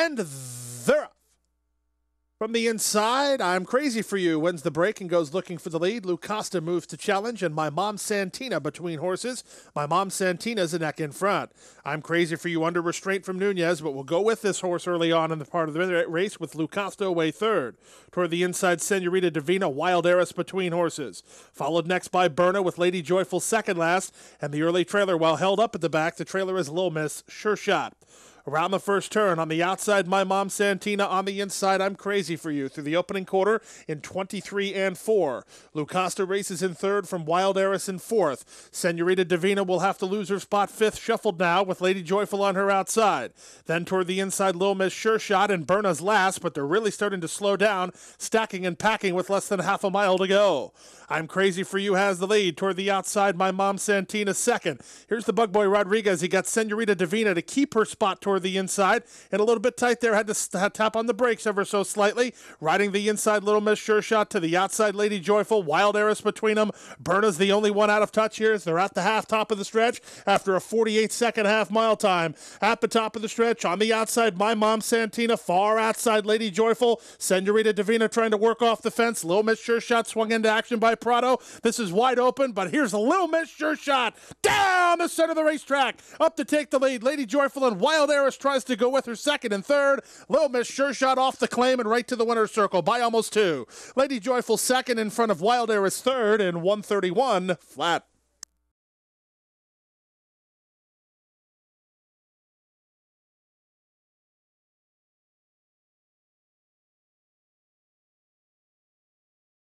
and thereof. From the inside, I'm crazy for you wins the break and goes looking for the lead. Lou Costa moves to challenge, and my mom Santina between horses. My mom Santina's a neck in front. I'm crazy for you under restraint from Nunez, but we'll go with this horse early on in the part of the race with Lou Costa away third. Toward the inside, Senorita Davina, Wild Heiress between horses. Followed next by Berna with Lady Joyful second last, and the early trailer while held up at the back. The trailer is Low Miss, Sure Shot. Around the first turn, on the outside, my mom Santina. On the inside, I'm crazy for you. Through the opening quarter in 23 and 4. Lucasta races in third from Wild Eris in fourth. Senorita Davina will have to lose her spot fifth, shuffled now with Lady Joyful on her outside. Then toward the inside, Lil Miss Sure Shot and Berna's last, but they're really starting to slow down, stacking and packing with less than half a mile to go. I'm crazy for you has the lead. Toward the outside, my mom Santina second. Here's the bug boy Rodriguez. He got Senorita Davina to keep her spot toward toward the inside and a little bit tight there. Had to st- tap on the brakes ever so slightly. Riding the inside, Little Miss Sure Shot to the outside, Lady Joyful. Wild Eris between them. Berna's the only one out of touch here as they're at the half top of the stretch after a 48 second half mile time. At the top of the stretch, on the outside, My Mom Santina, far outside, Lady Joyful. Senorita Davina trying to work off the fence. Little Miss Sure Shot swung into action by Prado. This is wide open, but here's a Little Miss Sure Shot down the center of the racetrack. Up to take the lead, Lady Joyful and Wild Eris Harris tries to go with her second and third. Little Miss Sure Shot off the claim and right to the winner's circle by almost two. Lady Joyful second in front of Wild Air third and 131 flat.